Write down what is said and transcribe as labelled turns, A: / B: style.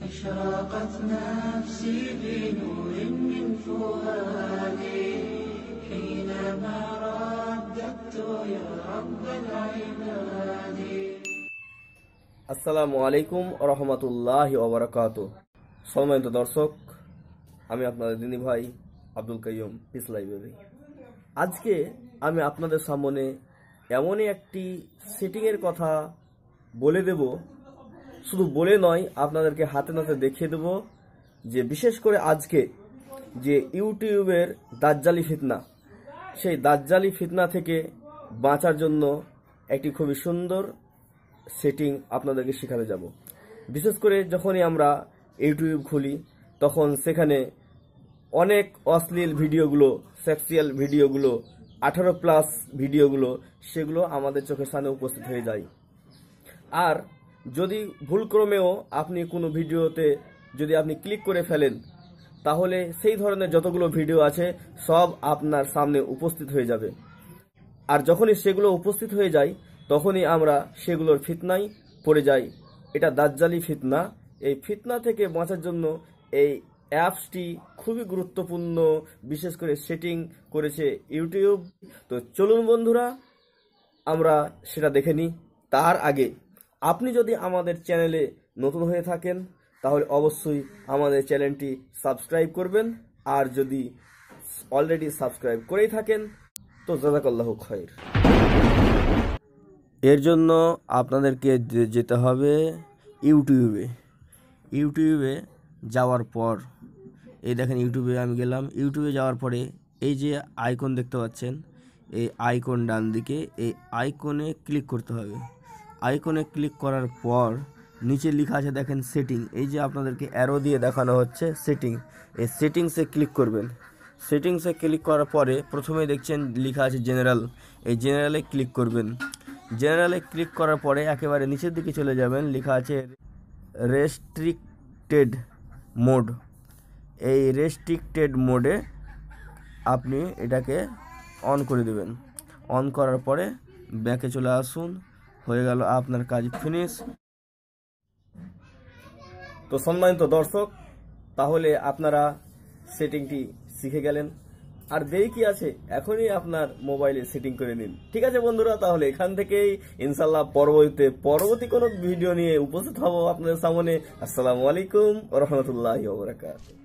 A: أشرقت نفسي بنور من فؤادي حينما رددت يا رب العباد আসসালামু আলাইকুম রহমতুল্লাহ ওবরাকাত সম্মানিত দর্শক আমি আপনাদের দিনী ভাই আব্দুল কাইম পিস লাইব্রেরি আজকে আমি আপনাদের সামনে এমনই একটি সিটিংয়ের কথা বলে দেব শুধু বলে নয় আপনাদেরকে হাতে নাতে দেখিয়ে দেব যে বিশেষ করে আজকে যে ইউটিউবের দাজ্জালি ফিতনা সেই দাজ্জালি ফিতনা থেকে বাঁচার জন্য একটি খুবই সুন্দর সেটিং আপনাদেরকে শেখাতে যাব বিশেষ করে যখনই আমরা ইউটিউব খুলি তখন সেখানে অনেক অশ্লীল ভিডিওগুলো সেক্সুয়াল ভিডিওগুলো আঠারো প্লাস ভিডিওগুলো সেগুলো আমাদের চোখের সামনে উপস্থিত হয়ে যায় আর যদি ভুলক্রমেও আপনি কোনো ভিডিওতে যদি আপনি ক্লিক করে ফেলেন তাহলে সেই ধরনের যতগুলো ভিডিও আছে সব আপনার সামনে উপস্থিত হয়ে যাবে আর যখনই সেগুলো উপস্থিত হয়ে যায় তখনই আমরা সেগুলোর ফিতনাই পড়ে যাই এটা দাজ্জালি ফিতনা এই ফিতনা থেকে বাঁচার জন্য এই অ্যাপসটি খুবই গুরুত্বপূর্ণ বিশেষ করে সেটিং করেছে ইউটিউব তো চলুন বন্ধুরা আমরা সেটা দেখে নিই তার আগে আপনি যদি আমাদের চ্যানেলে নতুন হয়ে থাকেন তাহলে অবশ্যই আমাদের চ্যানেলটি সাবস্ক্রাইব করবেন আর যদি অলরেডি সাবস্ক্রাইব করেই থাকেন তো জাজাকাল্লাহ খয়ের এর জন্য আপনাদেরকে যেতে হবে ইউটিউবে ইউটিউবে যাওয়ার পর এই দেখেন ইউটিউবে আমি গেলাম ইউটিউবে যাওয়ার পরে এই যে আইকন দেখতে পাচ্ছেন এই আইকন ডান দিকে এই আইকনে ক্লিক করতে হবে আইকনে ক্লিক করার পর নিচে লেখা আছে দেখেন সেটিং এই যে আপনাদেরকে অ্যারো দিয়ে দেখানো হচ্ছে সেটিং এই সেটিংসে ক্লিক করবেন সেটিংসে ক্লিক করার পরে প্রথমে দেখছেন লেখা আছে জেনারেল এই জেনারেলে ক্লিক করবেন জেনারেলে ক্লিক করার পরে একেবারে নিচের দিকে চলে যাবেন লেখা আছে রেস্ট্রিক্টেড মোড এই রেস্ট্রিক্টেড মোডে আপনি এটাকে অন করে দেবেন অন করার পরে ব্যাকে চলে আসুন হয়ে গেল আপনার কাজ ফিনিশ তো সম্মানিত দর্শক তাহলে আপনারা সেটিংটি শিখে গেলেন আর দেরি কি আছে এখনই আপনার মোবাইলে সেটিং করে নিন ঠিক আছে বন্ধুরা তাহলে এখান থেকেই ইনশাল্লাহ পরবর্তীতে পরবর্তী কোনো ভিডিও নিয়ে উপস্থিত হব আপনাদের সামনে আসসালামু আলাইকুম রহমতুল্লাহ বরাকাত